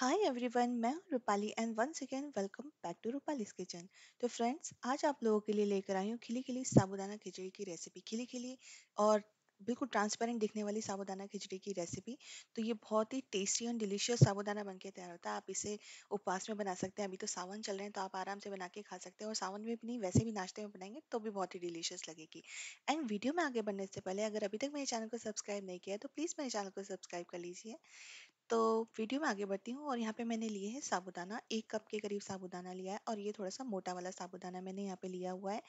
हाय everyone मैं हूं Rupali and once again welcome back to Rupali's kitchen तो फ्रेंड्स आज आप लोगों के लिए लेकर आई हूँ खिली खिली साबुदाना खिचड़ी की रेसिपी खिली खिली और बिल्कुल ट्रांसपेरेंट दिखने वाली साबुदाना खिचड़ी की रेसिपी तो ये बहुत ही टेस्टी और डिलीशियस साबुदाना बन के तैयार होता है आप इसे उपवास में बना सकते हैं अभी तो सावन चल रहे हैं तो आप आराम से बना के खा सकते हैं और सावन में भी नहीं वैसे भी नाश्ते में बनाएंगे तो भी बहुत ही डिलीशियस लगेगी एंड वीडियो में आगे बढ़ने से पहले अगर अभी तक मेरे चैनल को सब्सक्राइब नहीं किया है तो प्लीज़ मेरे चैनल को सब्सक्राइब कर लीजिए तो वीडियो में आगे बढ़ती हूँ और यहाँ पे मैंने लिए हैं साबुदाना एक कप के करीब साबुदाना लिया है और ये थोड़ा सा मोटा वाला साबुदाना मैंने यहाँ पे लिया हुआ है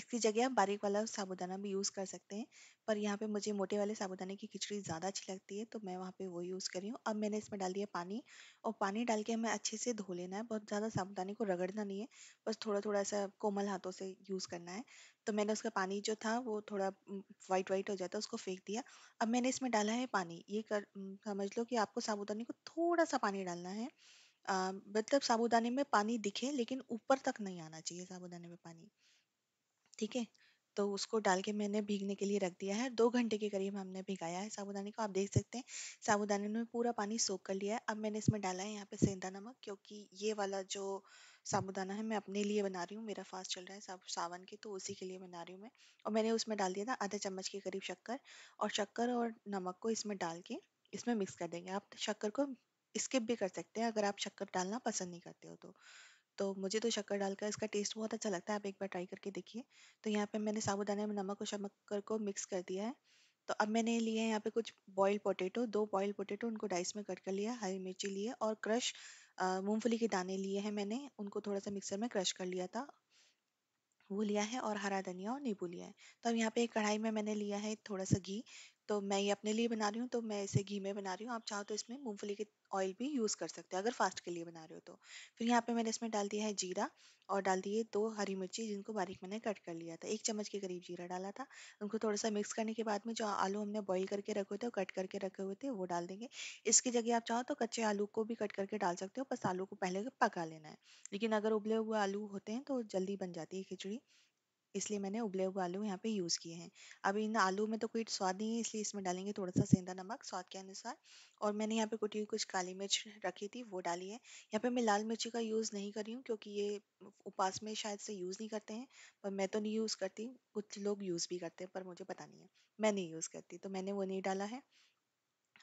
इसकी जगह आप बारीक वाला साबुदाना भी यूज़ कर सकते हैं पर यहाँ पे मुझे मोटे वाले साबुदाने की खिचड़ी ज़्यादा अच्छी लगती है तो मैं वहाँ पर वो यूज़ करी हूँ अब मैंने इसमें डाल दिया पानी और पानी डाल के हमें अच्छे से धो लेना है बहुत ज़्यादा साबुदाने को रगड़ना नहीं है बस थोड़ा थोड़ा सा कोमल हाथों से यूज़ करना है तो मैंने उसका पानी जो था वो थोड़ा वाइट वाइट हो जाता है उसको फेंक दिया अब मैंने इसमें डाला है पानी ये कर समझ लो कि आपको साबुदाने को थोड़ा सा पानी डालना है मतलब साबुदाने में पानी दिखे लेकिन ऊपर तक नहीं आना चाहिए साबुदाने में पानी ठीक है तो उसको डाल के मैंने भीगने के लिए रख दिया है दो घंटे के करीब हमने भिगाया है साबुदाने को आप देख सकते हैं साबुदाने में पूरा पानी सोख कर लिया है अब मैंने इसमें डाला है यहाँ पे सेंधा नमक क्योंकि ये वाला जो साबुदाना है मैं अपने लिए बना रही हूँ मेरा फास्ट चल रहा है साब सावन के तो उसी के लिए बना रही हूँ मैं और मैंने उसमें डाल दिया था आधा चम्मच के करीब शक्कर और शक्कर और नमक को इसमें डाल के इसमें मिक्स कर देंगे आप शक्कर को स्किप भी कर सकते हैं अगर आप शक्कर डालना पसंद नहीं करते हो तो तो मुझे तो शक्कर डालकर इसका टेस्ट बहुत अच्छा लगता है आप एक बार ट्राई करके देखिए तो यहाँ पे मैंने साबूदाने में नमक और शक्कर को मिक्स कर दिया है तो अब मैंने लिए हैं यहाँ पे कुछ बॉयल पोटैटो दो बॉयल पोटैटो उनको डाइस में कट कर लिया हरी मिर्ची लिए और क्रश मूंगफली के दाने लिए हैं मैंने उनको थोड़ा सा मिक्सर में क्रश कर लिया था वो लिया है और हरा धनिया और नींबू लिया है तो अब यहाँ पे एक कढ़ाई में मैंने लिया है थोड़ा सा घी तो मैं ये अपने लिए बना रही हूँ तो मैं इसे घी में बना रही हूँ आप चाहो तो इसमें मूँगफली के ऑयल भी यूज़ कर सकते हो अगर फास्ट के लिए बना रहे हो तो फिर यहाँ पे मैंने इसमें डाल दिया है जीरा और डाल दिए दो हरी मिर्ची जिनको बारीक मैंने कट कर लिया था एक चम्मच के करीब जीरा डाला था उनको थोड़ा सा मिक्स करने के बाद में जो आलू हमने बॉईल करके रखे हुए थे कट करके रखे हुए थे वो डाल देंगे इसकी जगह आप चाहो तो कच्चे आलू को भी कट करके डाल सकते हो बस आलू को पहले पका लेना है लेकिन अगर उबले हुए आलू होते हैं तो जल्दी बन जाती है खिचड़ी इसलिए मैंने उबले हुए आलू यहाँ पे यूज़ किए हैं अब इन आलू में तो कोई स्वाद नहीं है इसलिए इसमें डालेंगे थोड़ा सा सेंधा नमक स्वाद के अनुसार और मैंने यहाँ पे कुटी हुई कुछ काली मिर्च रखी थी वो डाली है यहाँ पे मैं लाल मिर्ची का यूज़ नहीं कर रही हूँ क्योंकि ये उपास में शायद से यूज़ नहीं करते हैं पर मैं तो नहीं यूज़ करती कुछ लोग यूज़ भी करते हैं पर मुझे पता नहीं है मैं नहीं यूज़ करती तो मैंने वो नहीं डाला है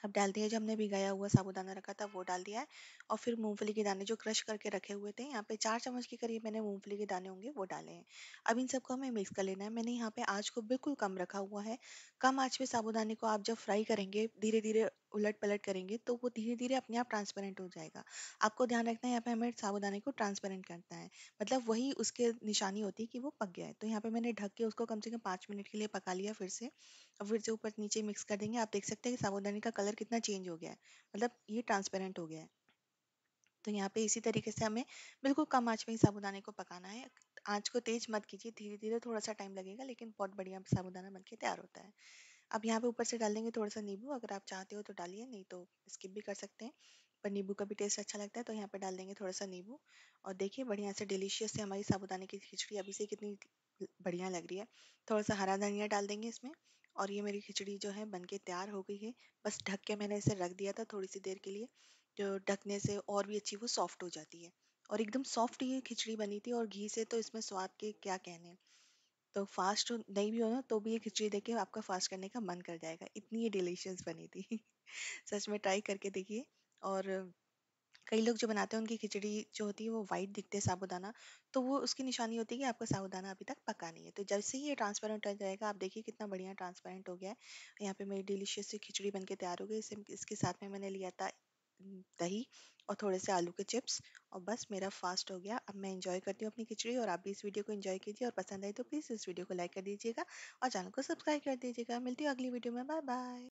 अब डाल दिया जो हमने भिगाया हुआ साबुदाना रखा था वो डाल दिया है और फिर मूंगफली के दाने जो क्रश करके रखे हुए थे यहाँ पे चार चम्मच के करीब मैंने मूंगफली के दाने होंगे वो डाले हैं अब इन सबको हमें मिक्स कर लेना है मैंने यहाँ पे आँच को बिल्कुल कम रखा हुआ है कम आँच पे साबूदाने को आप जब फ्राई करेंगे धीरे धीरे उलट पलट करेंगे तो वो धीरे धीरे अपने आप ट्रांसपेरेंट हो जाएगा आपको ध्यान रखना है यहाँ पे हमें साबुदाने को ट्रांसपेरेंट करना है मतलब वही उसके निशानी होती है कि वो पक गया है तो यहाँ पे मैंने ढक के उसको कम से कम पाँच मिनट के लिए पका लिया फिर से और फिर से ऊपर नीचे मिक्स कर देंगे आप देख सकते हैं कि साबुदाने का कलर कितना चेंज हो गया है मतलब ये ट्रांसपेरेंट हो गया है तो यहाँ पे इसी तरीके से हमें बिल्कुल कम आँच में ही साबुदाने को पकाना है आँच को तेज मत कीजिए धीरे धीरे थोड़ा सा टाइम लगेगा लेकिन बहुत बढ़िया साबुदाना बनके तैयार होता है अब यहाँ पे ऊपर से डाल देंगे थोड़ा सा नींबू अगर आप चाहते हो तो डालिए नहीं तो स्किप भी कर सकते हैं पर नींबू का भी टेस्ट अच्छा लगता है तो यहाँ पे डाल देंगे थोड़ा सा नींबू और देखिए बढ़िया से डिलीशियस से हमारी साबुदाने की खिचड़ी अभी से कितनी बढ़िया लग रही है थोड़ा सा हरा धनिया डाल देंगे इसमें और ये मेरी खिचड़ी जो है बन के तैयार हो गई है बस ढक के मैंने इसे रख दिया था थोड़ी सी देर के लिए जो ढकने से और भी अच्छी वो सॉफ्ट हो जाती है और एकदम सॉफ्ट ये खिचड़ी बनी थी और घी से तो इसमें स्वाद के क्या कहने तो फास्ट नहीं भी हो ना तो भी ये खिचड़ी देख के आपका फास्ट करने का मन कर जाएगा इतनी ये डिलीशियस बनी थी सच में ट्राई करके देखिए और कई लोग जो बनाते हैं उनकी खिचड़ी जो होती है वो वाइट दिखते हैं साबुदाना तो वो उसकी निशानी होती है कि आपका साबुदाना अभी तक पका नहीं है तो जब से ये ट्रांसपेरेंट हो जाएगा आप देखिए कितना बढ़िया ट्रांसपेरेंट हो गया है यहाँ पे मेरी डिलीशियस सी खिचड़ी बन के तैयार हो गई इसके साथ में मैंने लिया था दही और थोड़े से आलू के चिप्स और बस मेरा फास्ट हो गया अब मैं इंजॉय करती हूँ अपनी खिचड़ी और आप भी इस वीडियो को इंजॉय कीजिए और पसंद आई तो प्लीज़ इस वीडियो को लाइक कर दीजिएगा और चैनल को सब्सक्राइब कर दीजिएगा मिलती हूँ अगली वीडियो में बाय बाय